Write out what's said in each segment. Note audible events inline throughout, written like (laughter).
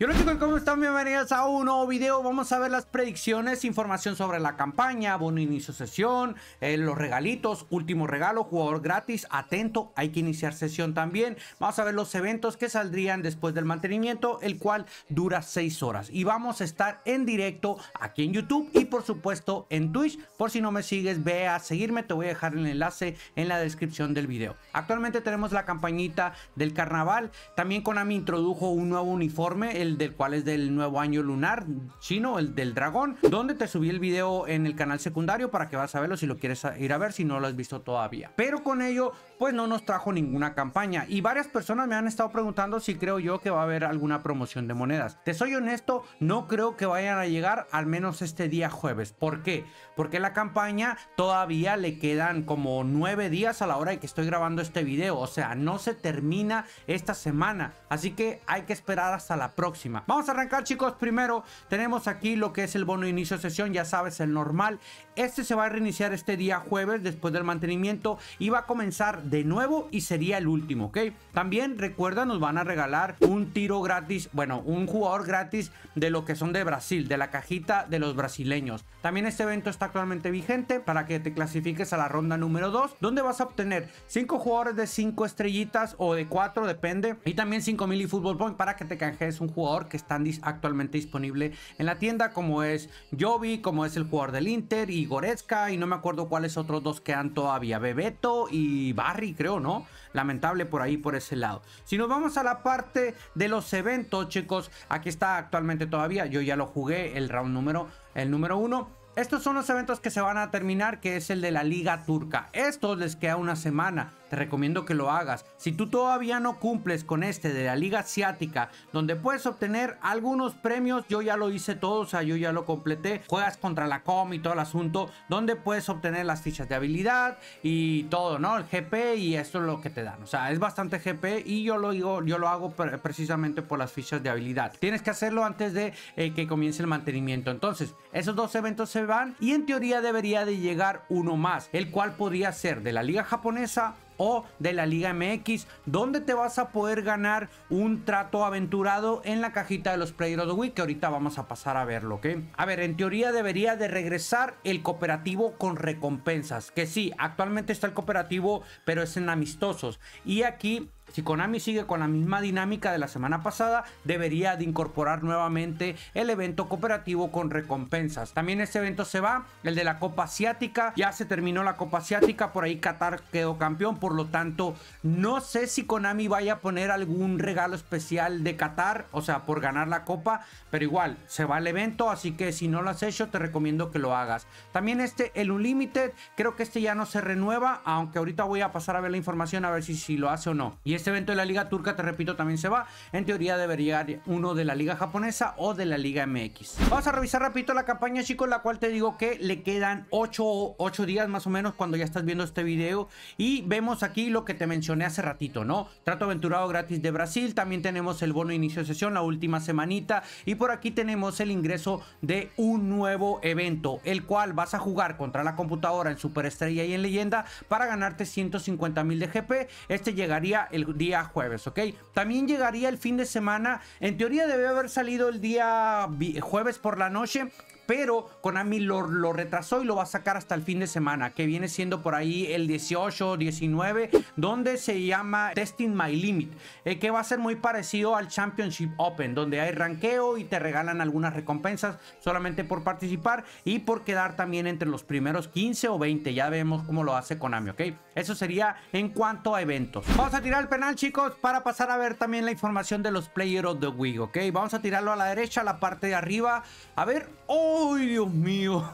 Yo chicos, ¿cómo están? Bienvenidos a un nuevo video. Vamos a ver las predicciones, información sobre la campaña, bono inicio sesión, eh, los regalitos, último regalo, jugador gratis, atento, hay que iniciar sesión también. Vamos a ver los eventos que saldrían después del mantenimiento, el cual dura seis horas. Y vamos a estar en directo aquí en YouTube y por supuesto en Twitch. Por si no me sigues, ve a seguirme, te voy a dejar el enlace en la descripción del video. Actualmente tenemos la campañita del carnaval. También Konami introdujo un nuevo uniforme, el del cual es del nuevo año lunar chino, el del dragón, donde te subí el video en el canal secundario para que vas a verlo si lo quieres ir a ver, si no lo has visto todavía. Pero con ello, pues no nos trajo ninguna campaña y varias personas me han estado preguntando si creo yo que va a haber alguna promoción de monedas. Te soy honesto, no creo que vayan a llegar al menos este día jueves. ¿Por qué? Porque la campaña todavía le quedan como nueve días a la hora de que estoy grabando este video, o sea, no se termina esta semana, así que hay que esperar hasta la próxima Vamos a arrancar chicos, primero tenemos aquí lo que es el bono inicio sesión, ya sabes, el normal. Este se va a reiniciar este día jueves después del mantenimiento y va a comenzar de nuevo y sería el último, ¿ok? También recuerda, nos van a regalar un tiro gratis, bueno, un jugador gratis de lo que son de Brasil, de la cajita de los brasileños. También este evento está actualmente vigente para que te clasifiques a la ronda número 2, donde vas a obtener 5 jugadores de 5 estrellitas o de 4, depende, y también mil y fútbol para que te canjees un jugador que están actualmente disponible en la tienda, como es Jovi, como es el jugador del Inter y Goretzka, y no me acuerdo cuáles otros dos quedan todavía, Bebeto y Barry, creo, ¿no? Lamentable por ahí, por ese lado. Si nos vamos a la parte de los eventos, chicos, aquí está actualmente todavía, yo ya lo jugué, el round número, el número uno. Estos son los eventos que se van a terminar, que es el de la Liga Turca. Estos les queda una semana recomiendo que lo hagas. Si tú todavía no cumples con este de la Liga Asiática, donde puedes obtener algunos premios, yo ya lo hice todo, o sea, yo ya lo completé. Juegas contra la com y todo el asunto, donde puedes obtener las fichas de habilidad y todo, ¿no? El GP y esto es lo que te dan. O sea, es bastante GP y yo lo digo, yo lo hago precisamente por las fichas de habilidad. Tienes que hacerlo antes de eh, que comience el mantenimiento. Entonces, esos dos eventos se van y en teoría debería de llegar uno más, el cual podría ser de la liga japonesa o de la Liga MX, donde te vas a poder ganar un trato aventurado en la cajita de los players of the Week, que ahorita vamos a pasar a verlo, ¿ok? A ver, en teoría debería de regresar el cooperativo con recompensas, que sí, actualmente está el cooperativo, pero es en amistosos. Y aquí si Konami sigue con la misma dinámica de la semana pasada, debería de incorporar nuevamente el evento cooperativo con recompensas. También este evento se va, el de la Copa Asiática, ya se terminó la Copa Asiática, por ahí Qatar quedó campeón, por lo tanto no sé si Konami vaya a poner algún regalo especial de Qatar, o sea, por ganar la Copa, pero igual, se va el evento, así que si no lo has hecho, te recomiendo que lo hagas. También este, el Unlimited, creo que este ya no se renueva, aunque ahorita voy a pasar a ver la información a ver si, si lo hace o no este evento de la Liga Turca, te repito, también se va. En teoría debería llegar uno de la Liga Japonesa o de la Liga MX. Vamos a revisar rapidito la campaña, chicos, la cual te digo que le quedan 8, 8 días más o menos cuando ya estás viendo este video. Y vemos aquí lo que te mencioné hace ratito, ¿no? Trato aventurado gratis de Brasil. También tenemos el bono inicio de sesión, la última semanita. Y por aquí tenemos el ingreso de un nuevo evento, el cual vas a jugar contra la computadora en Superestrella y en Leyenda para ganarte 150 mil de GP. Este llegaría el día jueves, ¿ok? También llegaría el fin de semana, en teoría debe haber salido el día jueves por la noche, pero Konami lo, retrasó y lo va a sacar hasta el fin de semana, que viene siendo por ahí el 18 o 19, donde se llama Testing My Limit, eh, que va a ser muy parecido al Championship Open, donde hay ranqueo y te regalan algunas recompensas solamente por participar y por quedar también entre los primeros 15 o 20, ya vemos cómo lo hace Konami, ¿ok? Eso sería en cuanto a eventos. Vamos a tirar el penal, chicos, para pasar a ver también la información de los Player of the Week, ¿ok? Vamos a tirarlo a la derecha, a la parte de arriba. A ver, ¡oh! Ay, Dios mío!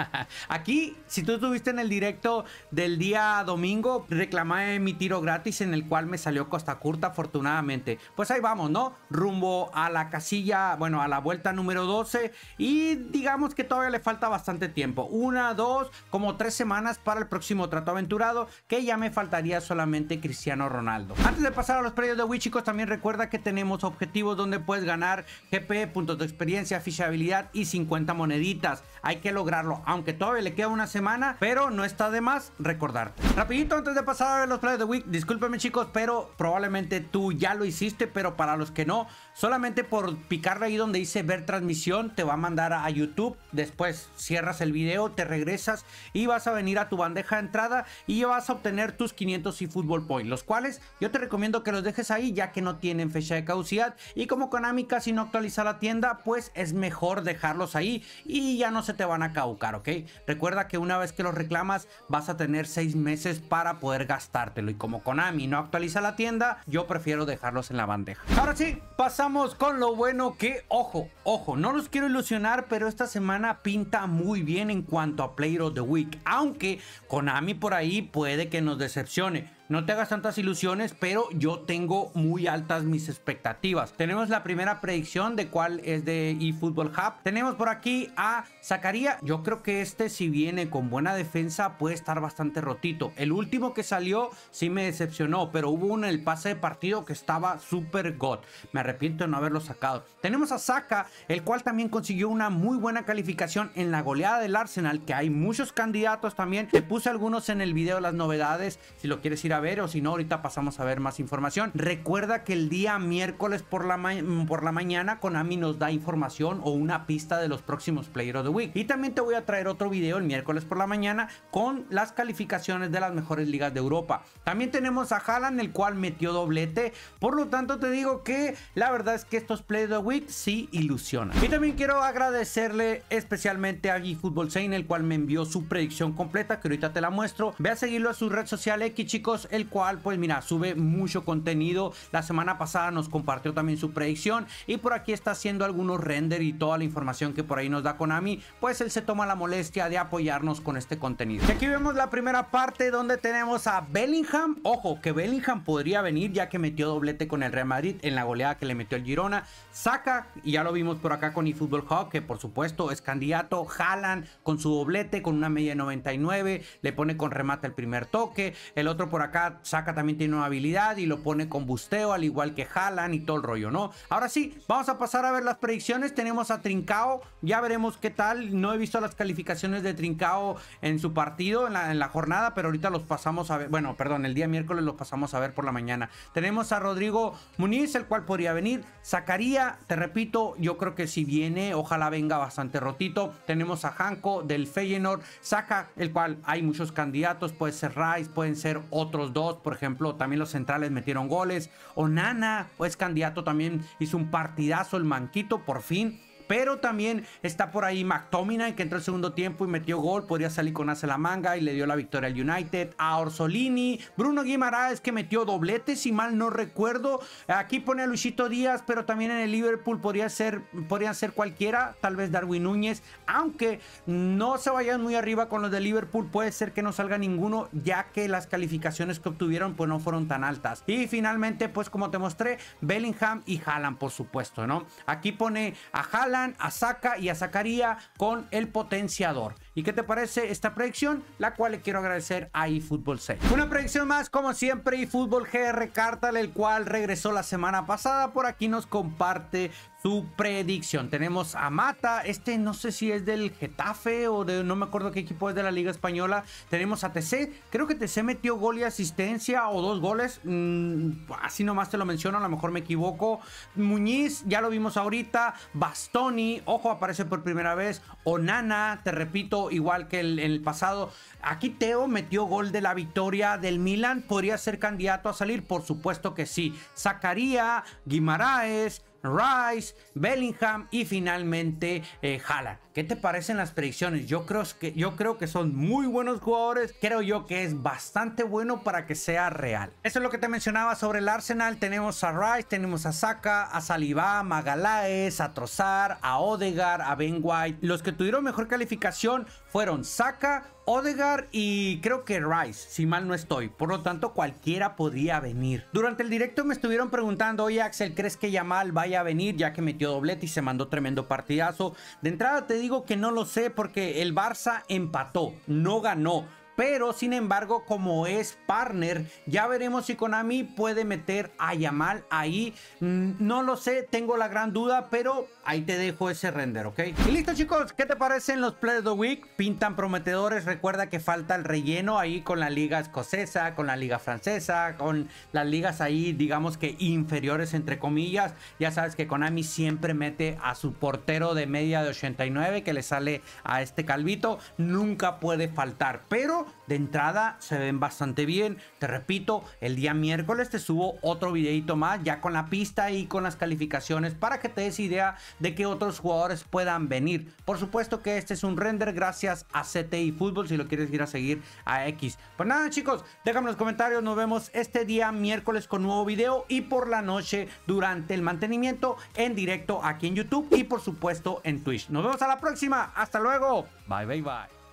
(laughs) Aquí, si tú estuviste en el directo del día domingo, reclamé mi tiro gratis en el cual me salió Costa Curta, afortunadamente. Pues ahí vamos, ¿no? Rumbo a la casilla, bueno, a la vuelta número 12. Y digamos que todavía le falta bastante tiempo. Una, dos, como tres semanas para el próximo trato aventurado, que ya me faltaría solamente Cristiano Ronaldo. Antes de pasar a los predios de Wii, chicos, también recuerda que tenemos objetivos donde puedes ganar GP, puntos de experiencia, fichabilidad y 50 monedas moneditas. Hay que lograrlo, aunque todavía le queda una semana, pero no está de más recordarte. Rapidito, antes de pasar a ver los players de Week, discúlpeme chicos, pero probablemente tú ya lo hiciste, pero para los que no, solamente por picarle ahí donde dice ver transmisión, te va a mandar a YouTube. Después cierras el video, te regresas y vas a venir a tu bandeja de entrada y vas a obtener tus 500 y Football Point, los cuales yo te recomiendo que los dejes ahí ya que no tienen fecha de caducidad y como Konami casi no actualiza la tienda, pues es mejor dejarlos ahí y ya no se te van a caucar ¿ok? Recuerda que una vez que los reclamas vas a tener 6 meses para poder gastártelo y como Konami no actualiza la tienda, yo prefiero dejarlos en la bandeja. Ahora sí, pasamos con lo bueno que, ojo, ojo, no los quiero ilusionar, pero esta semana pinta muy bien en cuanto a Player of the Week, aunque Konami por ahí puede que nos decepcione. No te hagas tantas ilusiones, pero yo tengo muy altas mis expectativas. Tenemos la primera predicción de cuál es de eFootball Hub. Tenemos por aquí a Zacaría. Yo creo que este, si viene con buena defensa, puede estar bastante rotito. El último que salió sí me decepcionó, pero hubo uno en el pase de partido que estaba súper god. Me arrepiento de no haberlo sacado. Tenemos a Saka, el cual también consiguió una muy buena calificación en la goleada del Arsenal, que hay muchos candidatos también. Te puse algunos en el video las novedades, si lo quieres ir a ver o si no, ahorita pasamos a ver más información. Recuerda que el día miércoles por la, por la mañana Konami nos da información o una pista de los próximos Player of the Week. Y también te voy a traer otro video el miércoles por la mañana con las calificaciones de las mejores ligas de Europa. También tenemos a Haaland, el cual metió doblete. Por lo tanto, te digo que la verdad es que estos Player of the Week sí ilusionan. Y también quiero agradecerle especialmente a Football en el cual me envió su predicción completa, que ahorita te la muestro. Ve a seguirlo a su red social X, chicos el cual pues mira, sube mucho contenido. La semana pasada nos compartió también su predicción y por aquí está haciendo algunos render y toda la información que por ahí nos da Konami, pues él se toma la molestia de apoyarnos con este contenido. Y aquí vemos la primera parte donde tenemos a Bellingham. Ojo, que Bellingham podría venir ya que metió doblete con el Real Madrid en la goleada que le metió el Girona. Saca, y ya lo vimos por acá con eFootball Hub, que por supuesto es candidato. Jalan con su doblete con una media de 99, le pone con remate el primer toque. El otro por acá saca también tiene una habilidad y lo pone con busteo, al igual que jalan y todo el rollo, ¿no? Ahora sí, vamos a pasar a ver las predicciones. Tenemos a Trincao, ya veremos qué tal. No he visto las calificaciones de Trincao en su partido, en la, jornada, pero ahorita los pasamos a ver. Bueno, perdón, el día miércoles los pasamos a ver por la mañana. Tenemos a Rodrigo Muniz, el cual podría venir. sacaría te repito, yo creo que si viene, ojalá venga bastante rotito. Tenemos a Janko del Feyenoord, saca, el cual hay muchos candidatos, puede ser Rice, pueden ser otros dos, por ejemplo, también los centrales metieron goles. o Onana es candidato también, hizo un partidazo el Manquito, por fin pero también está por ahí McTominay que entró el segundo tiempo y metió gol. Podría salir con Ace la manga y le dio la victoria al United. A Orsolini, Bruno Guimaraes que metió doblete, si mal no recuerdo. Aquí pone a Luisito Díaz, pero también en el Liverpool podría ser, podrían ser cualquiera. Tal vez Darwin Núñez. Aunque no se vayan muy arriba con los de Liverpool, puede ser que no salga ninguno, ya que las calificaciones que obtuvieron pues no fueron tan altas. Y finalmente, pues como te mostré, Bellingham y Haaland, por supuesto, ¿no? Aquí pone a Haaland a saca y a sacaría con el potenciador. ¿Y qué te parece esta predicción? La cual le quiero agradecer a eFootball 6. Una predicción más, como siempre, eFootball GR Cartal, el cual regresó la semana pasada. Por aquí nos comparte su predicción. Tenemos a Mata, este no sé si es del Getafe o de no me acuerdo qué equipo es de la Liga Española. Tenemos a TC, creo que TC metió gol y asistencia o dos goles. Mm, así nomás te lo menciono, a lo mejor me equivoco. Muñiz, ya lo vimos ahorita. Bastoni, ojo, aparece por primera vez. Onana, te repito, igual que en el pasado. Aquí Teo metió gol de la victoria del Milan. ¿Podría ser candidato a salir? Por supuesto que sí. Sacaría, Guimaraes, Rice, Bellingham y finalmente eh, ¿Qué te parecen las predicciones? Yo creo, que, yo creo que son muy buenos jugadores. Creo yo que es bastante bueno para que sea real. Eso es lo que te mencionaba sobre el Arsenal. Tenemos a Rice, tenemos a Saka, a Saliba, a a Trozar, a Odegar, a Ben White. Los que tuvieron mejor calificación fueron Saka, Odegar y creo que Rice, si mal no estoy. Por lo tanto, cualquiera Podría venir. Durante el directo me estuvieron preguntando, oye Axel, ¿crees que Yamal vaya a venir ya que metió doblete y se mandó tremendo partidazo? De entrada te digo que no lo sé porque el Barça empató, no ganó. Pero sin embargo, como es partner, ya veremos si Konami puede meter a Yamal ahí. Mm, no lo sé, tengo la gran duda, pero ahí te dejo ese render, ¿ok? Y listo chicos, ¿qué te parecen los Players of the Week? Pintan prometedores, recuerda que falta el relleno ahí con la liga escocesa, con la liga francesa, con las ligas ahí, digamos que inferiores entre comillas. Ya sabes que Konami siempre mete a su portero de media de 89 que le sale a este calvito. Nunca puede faltar, pero de entrada se ven bastante bien. Te repito, el día miércoles te subo otro videito más, ya con la pista y con las calificaciones, para que te des idea de que otros jugadores puedan venir. Por supuesto que este es un render gracias a CTI Fútbol, si lo quieres ir a seguir a X. Pues nada chicos, déjame en los comentarios, nos vemos este día miércoles con nuevo video y por la noche durante el mantenimiento en directo aquí en YouTube y por supuesto en Twitch. Nos vemos a la próxima, hasta luego, bye bye bye.